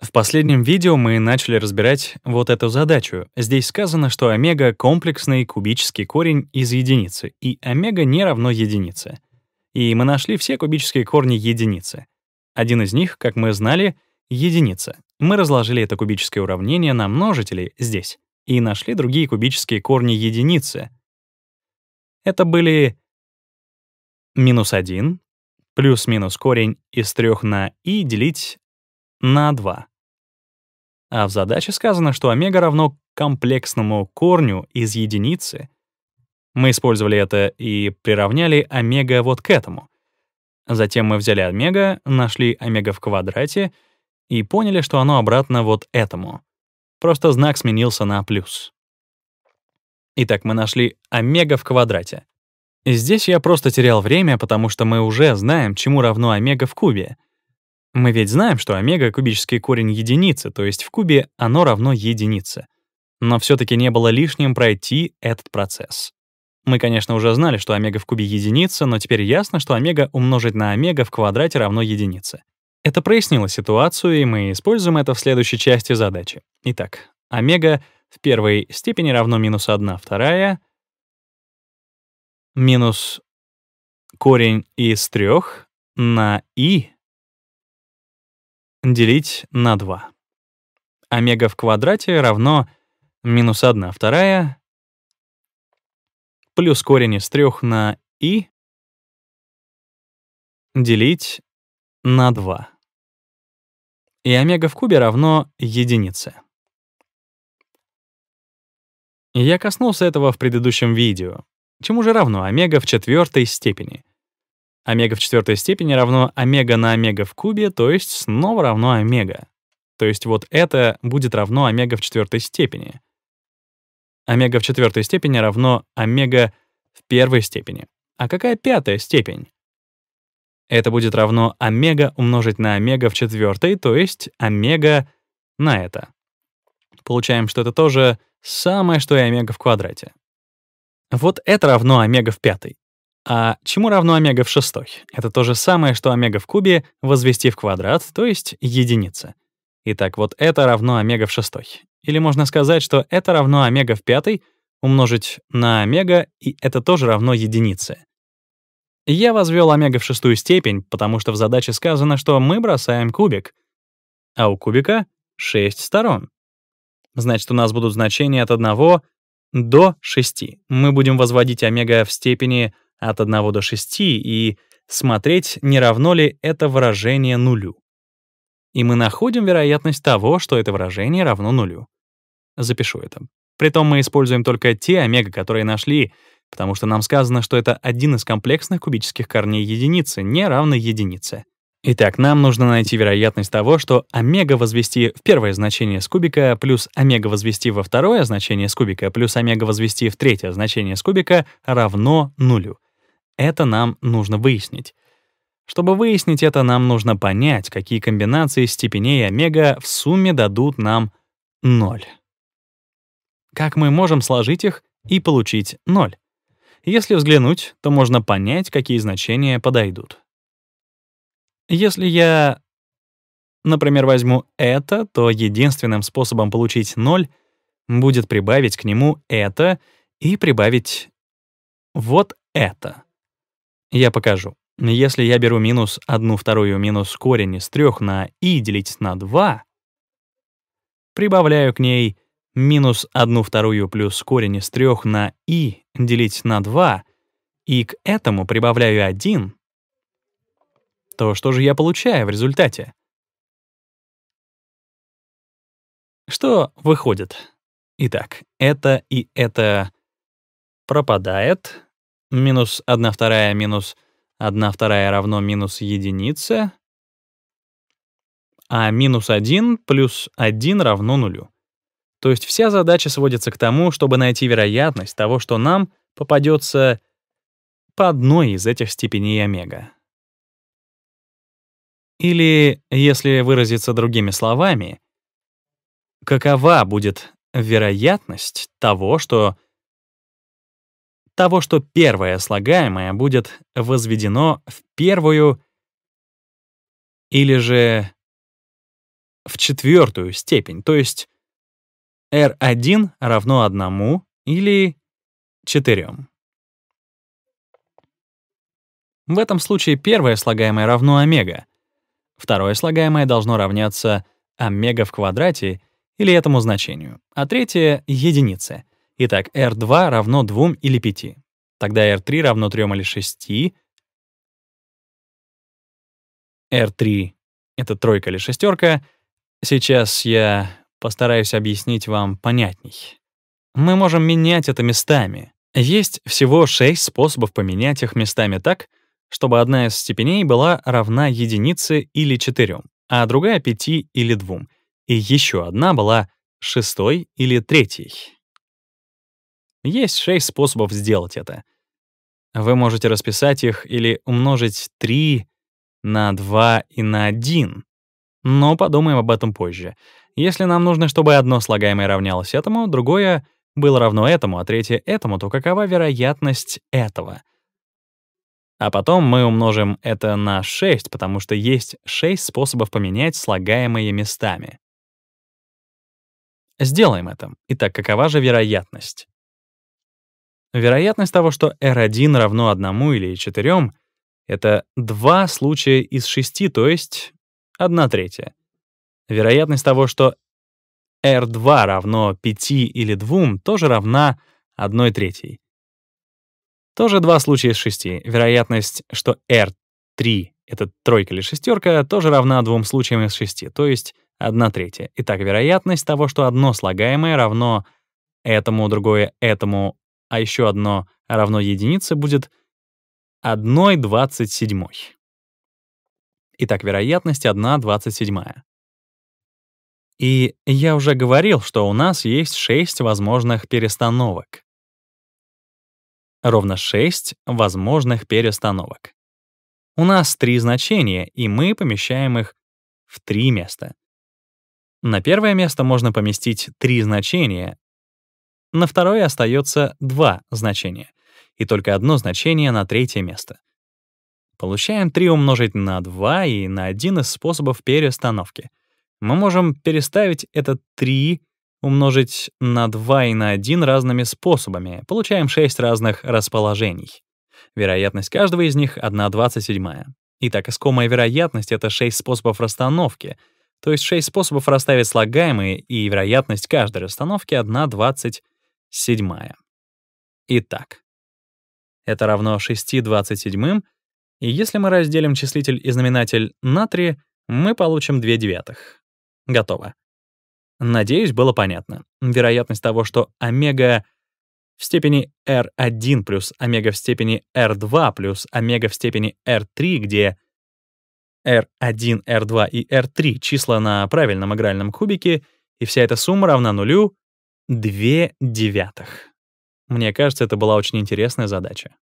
В последнем видео мы начали разбирать вот эту задачу. Здесь сказано, что омега — комплексный кубический корень из единицы, и омега не равно единице. И мы нашли все кубические корни единицы. Один из них, как мы знали, — единица. Мы разложили это кубическое уравнение на множители здесь и нашли другие кубические корни единицы. Это были минус 1, плюс-минус корень из 3 на и делить на 2. А в задаче сказано, что омега равно комплексному корню из единицы. Мы использовали это и приравняли омега вот к этому. Затем мы взяли омега, нашли омега в квадрате и поняли, что оно обратно вот этому. Просто знак сменился на плюс. Итак, мы нашли омега в квадрате. Здесь я просто терял время, потому что мы уже знаем, чему равно омега в кубе — мы ведь знаем, что омега — кубический корень единицы, то есть в кубе оно равно единице. Но все таки не было лишним пройти этот процесс. Мы, конечно, уже знали, что омега в кубе единица, но теперь ясно, что омега умножить на омега в квадрате равно единице. Это прояснило ситуацию, и мы используем это в следующей части задачи. Итак, омега в первой степени равно минус 1 вторая, минус корень из трех на и делить на 2. Омега в квадрате равно минус 1 вторая плюс корень из 3 на и делить на 2. И омега в кубе равно единице. Я коснулся этого в предыдущем видео, чему же равно омега в четвертой степени. Омега в четвертой степени равно омега на омега в кубе, то есть снова равно омега. То есть вот это будет равно омега в четвертой степени. Омега в четвертой степени равно омега в первой степени. А какая пятая степень? Это будет равно омега умножить на омега в четвертой, то есть омега на это. Получаем, что это тоже самое, что и омега в квадрате. Вот это равно омега в пятой. А чему равно омега в шестой? Это то же самое, что омега в кубе возвести в квадрат, то есть единица. Итак, вот это равно омега в шестой. Или можно сказать, что это равно омега в пятой умножить на омега, и это тоже равно единице. Я возвел омега в шестую степень, потому что в задаче сказано, что мы бросаем кубик, а у кубика 6 сторон. Значит, у нас будут значения от 1 до 6. Мы будем возводить омега в степени от 1 до 6 и смотреть, не равно ли это выражение нулю. И мы находим вероятность того, что это выражение равно нулю. Запишу это. Притом мы используем только те омега, которые нашли, потому что нам сказано, что это один из комплексных кубических корней единицы, не равный единице. Итак, нам нужно найти вероятность того, что омега возвести в первое значение с кубика плюс омега возвести во второе значение с кубика плюс омега возвести в третье значение с кубика равно нулю. Это нам нужно выяснить. Чтобы выяснить это, нам нужно понять, какие комбинации степеней омега в сумме дадут нам 0. Как мы можем сложить их и получить 0? Если взглянуть, то можно понять, какие значения подойдут. Если я, например, возьму это, то единственным способом получить 0 будет прибавить к нему это и прибавить вот это. Я покажу. Если я беру минус 1 вторую минус корень из 3 на i делить на 2, прибавляю к ней минус 1 вторую плюс корень из 3 на i делить на 2, и к этому прибавляю 1, то что же я получаю в результате? Что выходит? Итак, это и это пропадает, минус 1 вторая минус 1 вторая равно минус единице, а минус 1 плюс 1 равно нулю. То есть вся задача сводится к тому, чтобы найти вероятность того, что нам попадется по одной из этих степеней омега. Или, если выразиться другими словами, какова будет вероятность того, что того, что первое слагаемое будет возведено в первую или же в четвертую степень, то есть R1 равно 1 или 4. В этом случае первое слагаемое равно омега, второе слагаемое должно равняться омега в квадрате или этому значению, а третье — единице, Итак, R2 равно 2 или 5. Тогда R3 равно 3 или 6. R3 — это тройка или шестерка. Сейчас я постараюсь объяснить вам понятней. Мы можем менять это местами. Есть всего шесть способов поменять их местами так, чтобы одна из степеней была равна единице или четырем, а другая — пяти или двум, и еще одна была шестой или третьей. Есть шесть способов сделать это. Вы можете расписать их или умножить 3 на 2 и на 1. Но подумаем об этом позже. Если нам нужно, чтобы одно слагаемое равнялось этому, другое было равно этому, а третье — этому, то какова вероятность этого? А потом мы умножим это на 6, потому что есть 6 способов поменять слагаемые местами. Сделаем это. Итак, какова же вероятность? Вероятность того, что R1 равно 1 или 4, это 2 случая из 6, то есть 1 третья. Вероятность того, что R2 равно 5 или 2, тоже равна 1 третьей. Тоже 2 случая из 6. Вероятность, что R3 — это тройка или шестерка, тоже равна 2 случаям из 6, то есть 1 третья. Итак, вероятность того, что одно слагаемое равно этому, другое этому, а еще одно равно единице будет 1,27. Итак, вероятность 1,27. И я уже говорил, что у нас есть 6 возможных перестановок. Ровно 6 возможных перестановок. У нас три значения, и мы помещаем их в три места. На первое место можно поместить три значения, на второе остается два значения, и только одно значение на третье место. Получаем 3 умножить на 2 и на один из способов перестановки. Мы можем переставить это 3 умножить на 2 и на 1 разными способами. Получаем 6 разных расположений. Вероятность каждого из них 1 27. Итак, искомая вероятность — это 6 способов расстановки, то есть 6 способов расставить слагаемые, и вероятность каждой расстановки 1 27 седьмая. Итак, это равно 6 27, и если мы разделим числитель и знаменатель на 3, мы получим 2 девятых. Готово. Надеюсь, было понятно. Вероятность того, что омега в степени r1 плюс омега в степени r2 плюс омега в степени r3, где r1, r2 и r3 числа на правильном игральном кубике, и вся эта сумма равна нулю, Две девятых. Мне кажется, это была очень интересная задача.